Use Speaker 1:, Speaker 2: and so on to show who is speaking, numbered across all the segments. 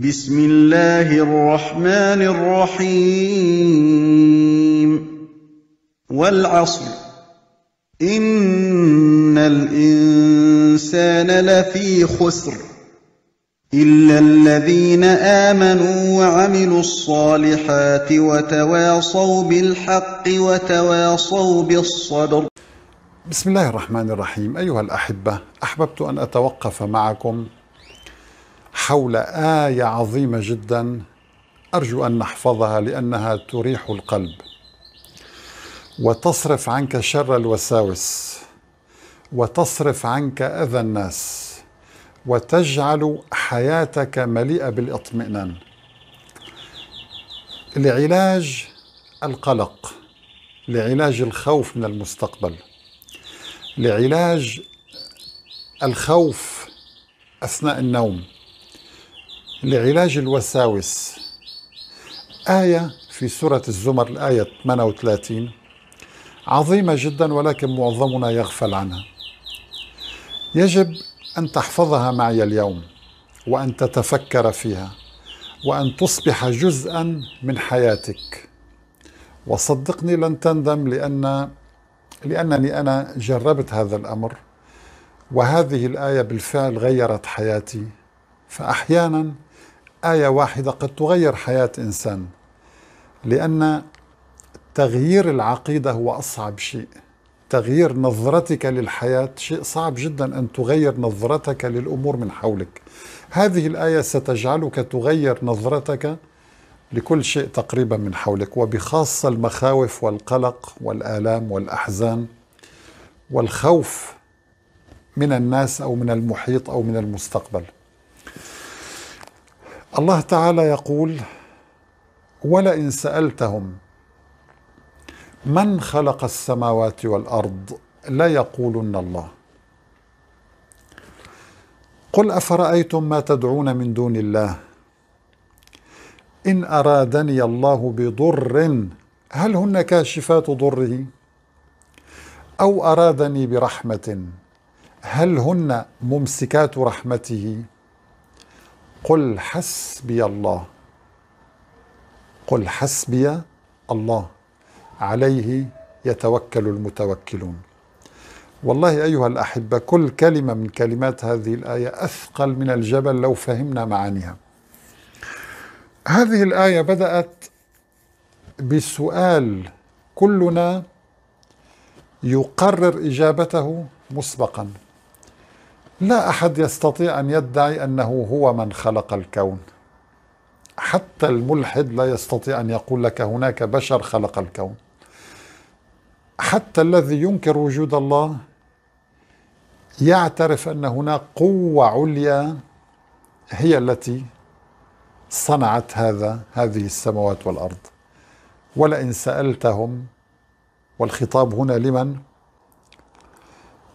Speaker 1: بسم الله الرحمن الرحيم والعصر إن الإنسان لفي خسر إلا الذين آمنوا وعملوا الصالحات وتواصوا بالحق وتواصوا بالصبر بسم الله الرحمن الرحيم أيها الأحبة أحببت أن أتوقف معكم حول آية عظيمة جدا أرجو أن نحفظها لأنها تريح القلب وتصرف عنك شر الوساوس وتصرف عنك أذى الناس وتجعل حياتك مليئة بالاطمئنان لعلاج القلق لعلاج الخوف من المستقبل لعلاج الخوف أثناء النوم لعلاج الوساوس آية في سورة الزمر الآية 38 عظيمة جدا ولكن معظمنا يغفل عنها يجب أن تحفظها معي اليوم وأن تتفكر فيها وأن تصبح جزءا من حياتك وصدقني لن تندم لأن لأنني أنا جربت هذا الأمر وهذه الآية بالفعل غيرت حياتي فأحيانا آية واحدة قد تغير حياة إنسان لأن تغيير العقيدة هو أصعب شيء تغيير نظرتك للحياة شيء صعب جدا أن تغير نظرتك للأمور من حولك هذه الآية ستجعلك تغير نظرتك لكل شيء تقريبا من حولك وبخاصة المخاوف والقلق والآلام والأحزان والخوف من الناس أو من المحيط أو من المستقبل الله تعالى يقول ولئن سالتهم من خلق السماوات والارض ليقولن الله قل افرايتم ما تدعون من دون الله ان ارادني الله بضر هل هن كاشفات ضره او ارادني برحمه هل هن ممسكات رحمته قل حسبي الله قل حسبي الله عليه يتوكل المتوكلون والله أيها الأحبة كل كلمة من كلمات هذه الآية أثقل من الجبل لو فهمنا معانيها هذه الآية بدأت بسؤال كلنا يقرر إجابته مسبقاً لا احد يستطيع ان يدعي انه هو من خلق الكون حتى الملحد لا يستطيع ان يقول لك هناك بشر خلق الكون حتى الذي ينكر وجود الله يعترف ان هناك قوه عليا هي التي صنعت هذا هذه السماوات والارض ولئن سالتهم والخطاب هنا لمن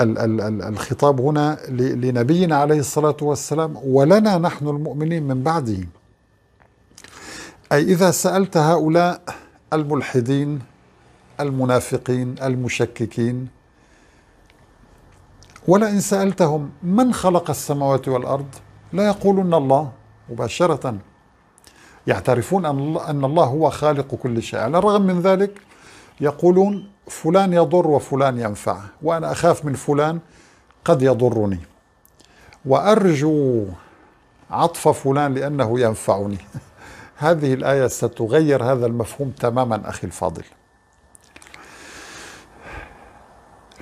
Speaker 1: الخطاب هنا لنبينا عليه الصلاة والسلام ولنا نحن المؤمنين من بعده أي إذا سألت هؤلاء الملحدين المنافقين المشككين ولئن سألتهم من خلق السماوات والأرض لا يقولون الله مباشرة يعترفون أن الله هو خالق كل شيء على الرغم من ذلك يقولون فلان يضر وفلان ينفع وأنا أخاف من فلان قد يضرني وأرجو عطف فلان لأنه ينفعني هذه الآية ستغير هذا المفهوم تماما أخي الفاضل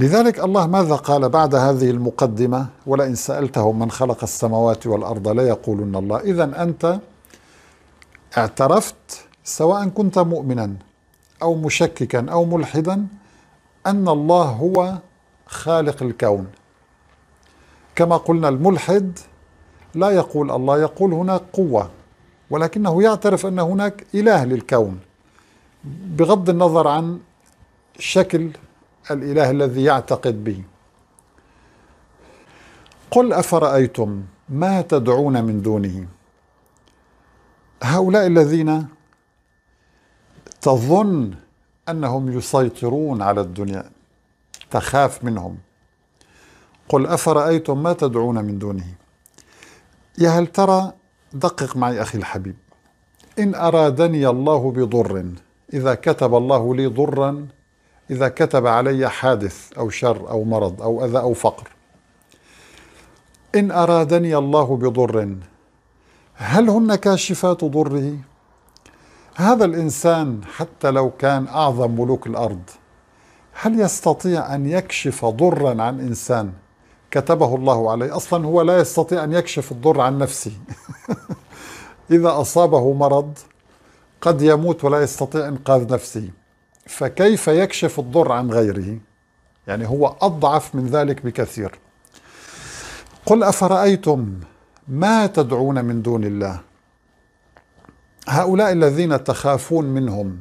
Speaker 1: لذلك الله ماذا قال بعد هذه المقدمة ولئن سألتهم من خلق السماوات والأرض ليقولن الله إذا أنت اعترفت سواء كنت مؤمنا أو مشككا أو ملحدا أن الله هو خالق الكون كما قلنا الملحد لا يقول الله يقول هناك قوة ولكنه يعترف أن هناك إله للكون بغض النظر عن شكل الإله الذي يعتقد به قل أفرأيتم ما تدعون من دونه هؤلاء الذين تظن انهم يسيطرون على الدنيا تخاف منهم قل افرايتم ما تدعون من دونه يا هل ترى دقق معي اخي الحبيب ان ارادني الله بضر اذا كتب الله لي ضرا اذا كتب علي حادث او شر او مرض او اذى او فقر ان ارادني الله بضر هل هن كاشفات ضره هذا الانسان حتى لو كان اعظم ملوك الارض هل يستطيع ان يكشف ضرا عن انسان كتبه الله عليه اصلا هو لا يستطيع ان يكشف الضر عن نفسه اذا اصابه مرض قد يموت ولا يستطيع انقاذ نفسه فكيف يكشف الضر عن غيره يعني هو اضعف من ذلك بكثير قل افرايتم ما تدعون من دون الله هؤلاء الذين تخافون منهم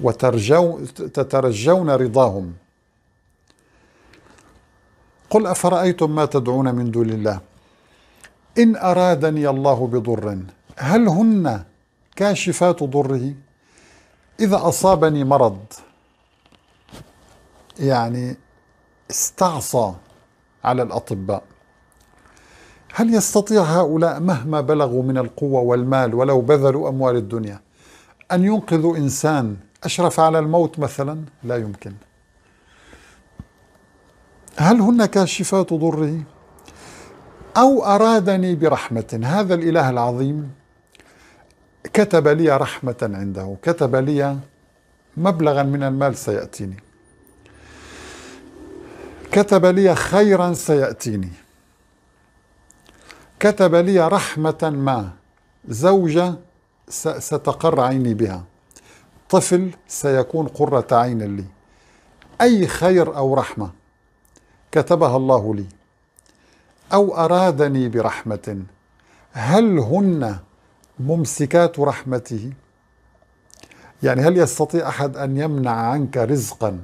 Speaker 1: وترجو تترجون رضاهم قل أفرأيتم ما تدعون من دون الله إن أرادني الله بضر هل هن كاشفات ضره إذا أصابني مرض يعني استعصى على الأطباء هل يستطيع هؤلاء مهما بلغوا من القوة والمال ولو بذلوا أموال الدنيا أن ينقذوا إنسان أشرف على الموت مثلا لا يمكن هل هن كاشفات ضره أو أرادني برحمة هذا الإله العظيم كتب لي رحمة عنده كتب لي مبلغا من المال سيأتيني كتب لي خيرا سيأتيني كتب لي رحمة ما زوجة ستقر عيني بها طفل سيكون قرة عين لي أي خير أو رحمة كتبها الله لي أو أرادني برحمة هل هن ممسكات رحمته يعني هل يستطيع أحد أن يمنع عنك رزقا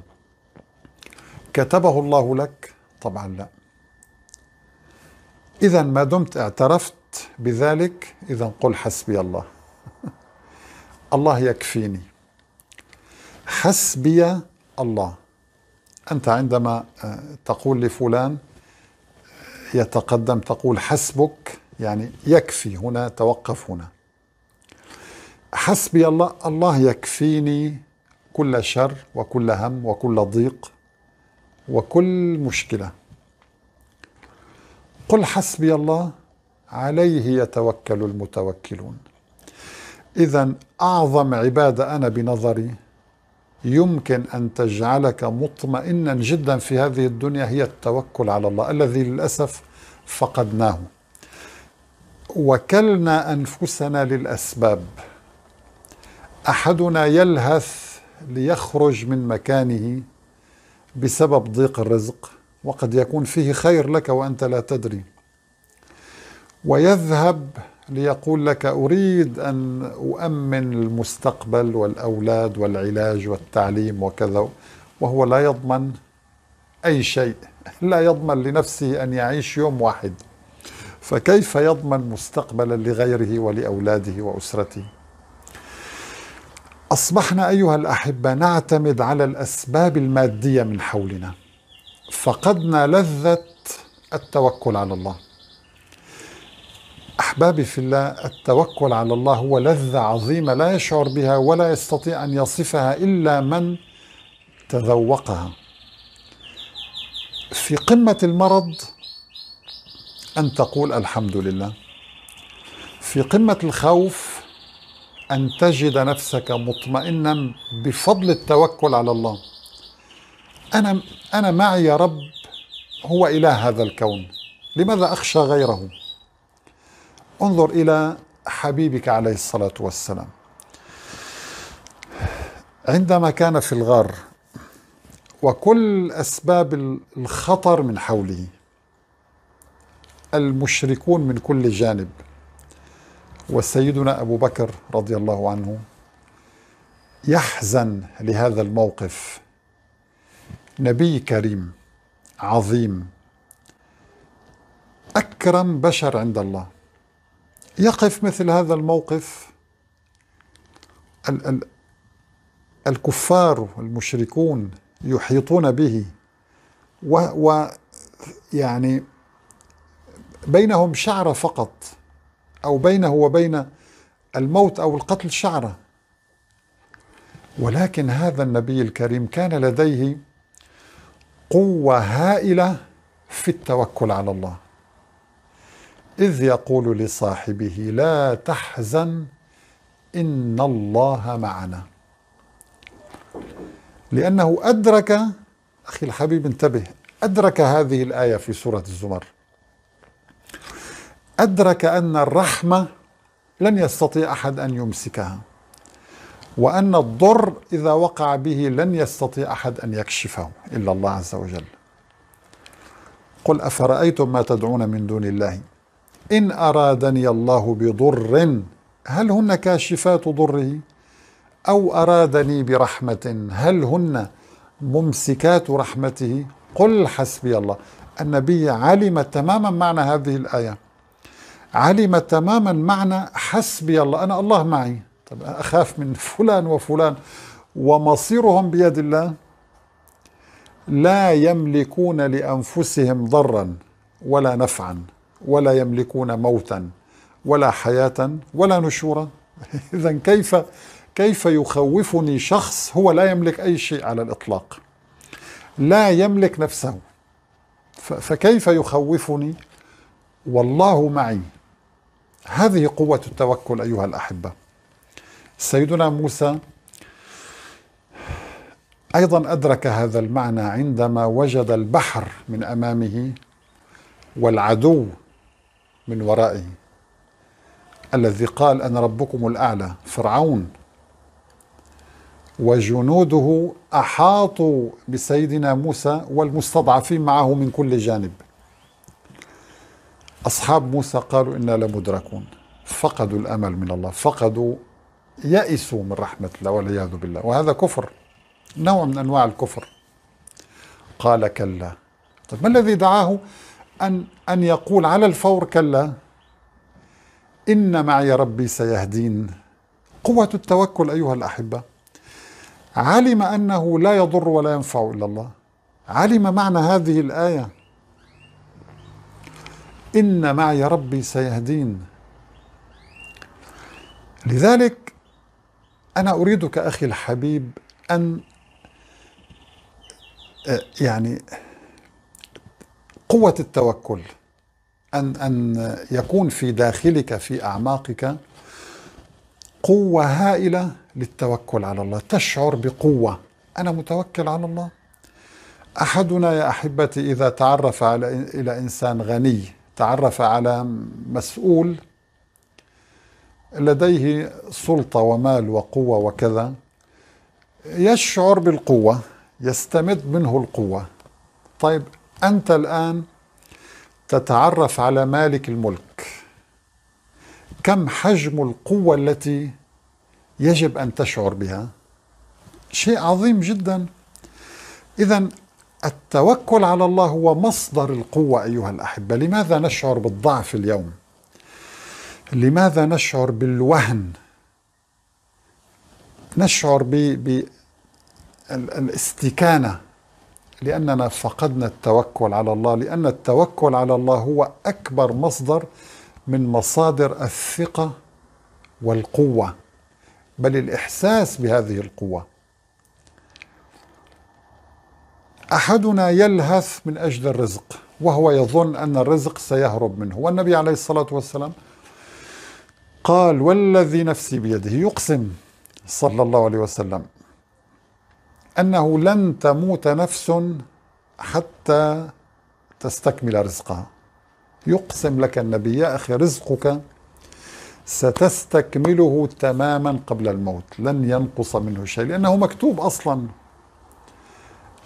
Speaker 1: كتبه الله لك طبعا لا إذا ما دمت اعترفت بذلك إذا قل حسبي الله الله يكفيني حسبي الله أنت عندما آه، تقول لفلان آه، يتقدم تقول حسبك يعني يكفي هنا توقف هنا حسبي الله الله يكفيني كل شر وكل هم وكل ضيق وكل مشكله قل حسبي الله عليه يتوكل المتوكلون اذا اعظم عباده انا بنظري يمكن ان تجعلك مطمئنا جدا في هذه الدنيا هي التوكل على الله الذي للاسف فقدناه وكلنا انفسنا للاسباب احدنا يلهث ليخرج من مكانه بسبب ضيق الرزق وقد يكون فيه خير لك وأنت لا تدري ويذهب ليقول لك أريد أن أؤمن المستقبل والأولاد والعلاج والتعليم وكذا وهو لا يضمن أي شيء لا يضمن لنفسه أن يعيش يوم واحد فكيف يضمن مستقبلا لغيره ولأولاده وأسرته أصبحنا أيها الأحبة نعتمد على الأسباب المادية من حولنا فقدنا لذة التوكل على الله أحبابي في الله التوكل على الله هو لذة عظيمة لا يشعر بها ولا يستطيع أن يصفها إلا من تذوقها في قمة المرض أن تقول الحمد لله في قمة الخوف أن تجد نفسك مطمئنا بفضل التوكل على الله أنا أنا معي رب هو إله هذا الكون لماذا أخشى غيره انظر إلى حبيبك عليه الصلاة والسلام عندما كان في الغار وكل أسباب الخطر من حوله المشركون من كل جانب وسيدنا أبو بكر رضي الله عنه يحزن لهذا الموقف نبي كريم عظيم أكرم بشر عند الله يقف مثل هذا الموقف ال ال الكفار المشركون يحيطون به ويعني و يعني بينهم شعرة فقط أو بينه وبين الموت أو القتل شعرة ولكن هذا النبي الكريم كان لديه قوة هائلة في التوكل على الله إذ يقول لصاحبه لا تحزن إن الله معنا لأنه أدرك أخي الحبيب انتبه أدرك هذه الآية في سورة الزمر أدرك أن الرحمة لن يستطيع أحد أن يمسكها وأن الضر إذا وقع به لن يستطيع أحد أن يكشفه إلا الله عز وجل قل أفرأيتم ما تدعون من دون الله إن أرادني الله بضر هل هن كاشفات ضره أو أرادني برحمة هل هن ممسكات رحمته قل حسبي الله النبي علم تماما معنى هذه الآية علم تماما معنى حسبي الله أنا الله معي طب أخاف من فلان وفلان ومصيرهم بيد الله لا يملكون لأنفسهم ضرا ولا نفعا ولا يملكون موتا ولا حياة ولا نشورا إذا كيف كيف يخوفني شخص هو لا يملك أي شيء على الإطلاق لا يملك نفسه فكيف يخوفني والله معي هذه قوة التوكل أيها الأحبة سيدنا موسى ايضا ادرك هذا المعنى عندما وجد البحر من امامه والعدو من ورائه الذي قال انا ربكم الاعلى فرعون وجنوده احاطوا بسيدنا موسى والمستضعفين معه من كل جانب اصحاب موسى قالوا انا لمدركون فقدوا الامل من الله فقدوا يئسوا من رحمة الله والعياذ بالله وهذا كفر نوع من أنواع الكفر قال كلا طيب ما الذي دعاه أن, أن يقول على الفور كلا إن معي ربي سيهدين قوة التوكل أيها الأحبة علم أنه لا يضر ولا ينفع إلا الله علم معنى هذه الآية إن معي ربي سيهدين لذلك أنا أريدك أخي الحبيب أن آه، يعني قوة التوكل أن أن يكون في داخلك في أعماقك قوة هائلة للتوكل على الله تشعر بقوة أنا متوكل على الله أحدنا يا أحبتي إذا تعرف على إلى إنسان غني تعرف على مسؤول لديه سلطة ومال وقوة وكذا يشعر بالقوة يستمد منه القوة طيب أنت الآن تتعرف على مالك الملك كم حجم القوة التي يجب أن تشعر بها شيء عظيم جدا إذا التوكل على الله هو مصدر القوة أيها الأحبة لماذا نشعر بالضعف اليوم لماذا نشعر بالوهن نشعر بالاستكانه لاننا فقدنا التوكل على الله لان التوكل على الله هو اكبر مصدر من مصادر الثقه والقوه بل الاحساس بهذه القوه احدنا يلهث من اجل الرزق وهو يظن ان الرزق سيهرب منه والنبي عليه الصلاه والسلام قال والذي نفسي بيده يقسم صلى الله عليه وسلم أنه لن تموت نفس حتى تستكمل رزقها يقسم لك النبي يا أخي رزقك ستستكمله تماما قبل الموت لن ينقص منه شيء لأنه مكتوب أصلا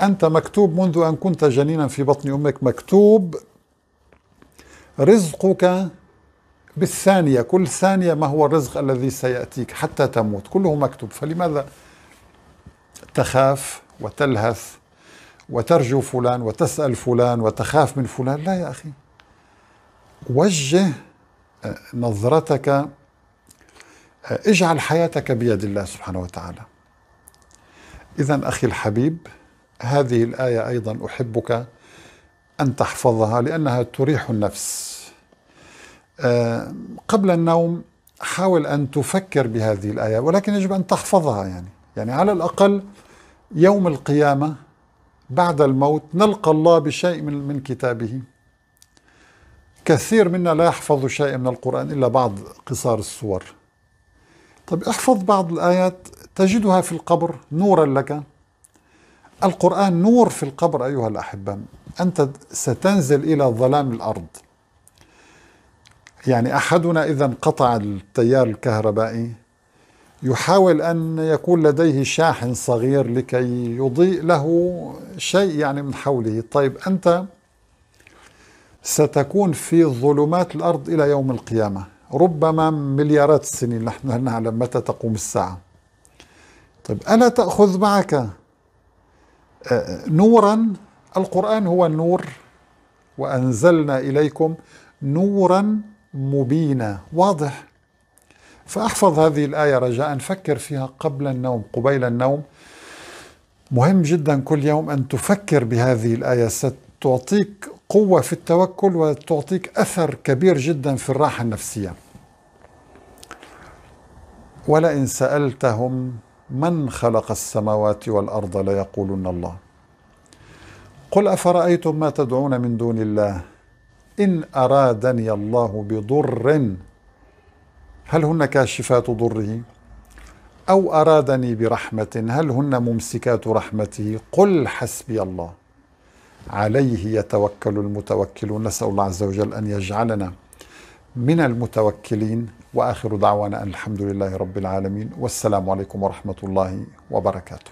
Speaker 1: أنت مكتوب منذ أن كنت جنينا في بطن أمك مكتوب رزقك بالثانية كل ثانية ما هو الرزق الذي سيأتيك حتى تموت كله مكتوب فلماذا تخاف وتلهث وترجو فلان وتسأل فلان وتخاف من فلان لا يا أخي وجه آه، نظرتك آه، اجعل حياتك بيد الله سبحانه وتعالى إذا أخي الحبيب هذه الآية أيضا أحبك أن تحفظها لأنها تريح النفس آه، قبل النوم حاول أن تفكر بهذه الآية ولكن يجب أن تحفظها يعني يعني على الأقل يوم القيامة بعد الموت نلقى الله بشيء من, من كتابه كثير منا لا يحفظ شيء من القرآن إلا بعض قصار الصور طب احفظ بعض الآيات تجدها في القبر نورا لك القرآن نور في القبر أيها الأحبة أنت ستنزل إلى ظلام الأرض يعني أحدنا إذا انقطع التيار الكهربائي يحاول أن يكون لديه شاحن صغير لكي يضيء له شيء يعني من حوله طيب أنت ستكون في ظلمات الأرض إلى يوم القيامة ربما مليارات السنين نحن لا نعلم متى تقوم الساعة طيب ألا تأخذ معك آه، نورا القرآن هو النور وأنزلنا إليكم نورا مبينة واضح فأحفظ هذه الآية رجاء فكر فيها قبل النوم قبيل النوم مهم جدا كل يوم أن تفكر بهذه الآية ستعطيك قوة في التوكل وتعطيك أثر كبير جدا في الراحة النفسية ولئن سألتهم من خلق السماوات والأرض ليقولن الله قل أفرأيتم ما تدعون من دون الله إن أرادني الله بضر هل هن كاشفات ضره أو أرادني برحمة هل هن ممسكات رحمته قل حسبي الله عليه يتوكل المتوكلون نسأل الله عز وجل أن يجعلنا من المتوكلين وآخر دعوانا أن الحمد لله رب العالمين والسلام عليكم ورحمة الله وبركاته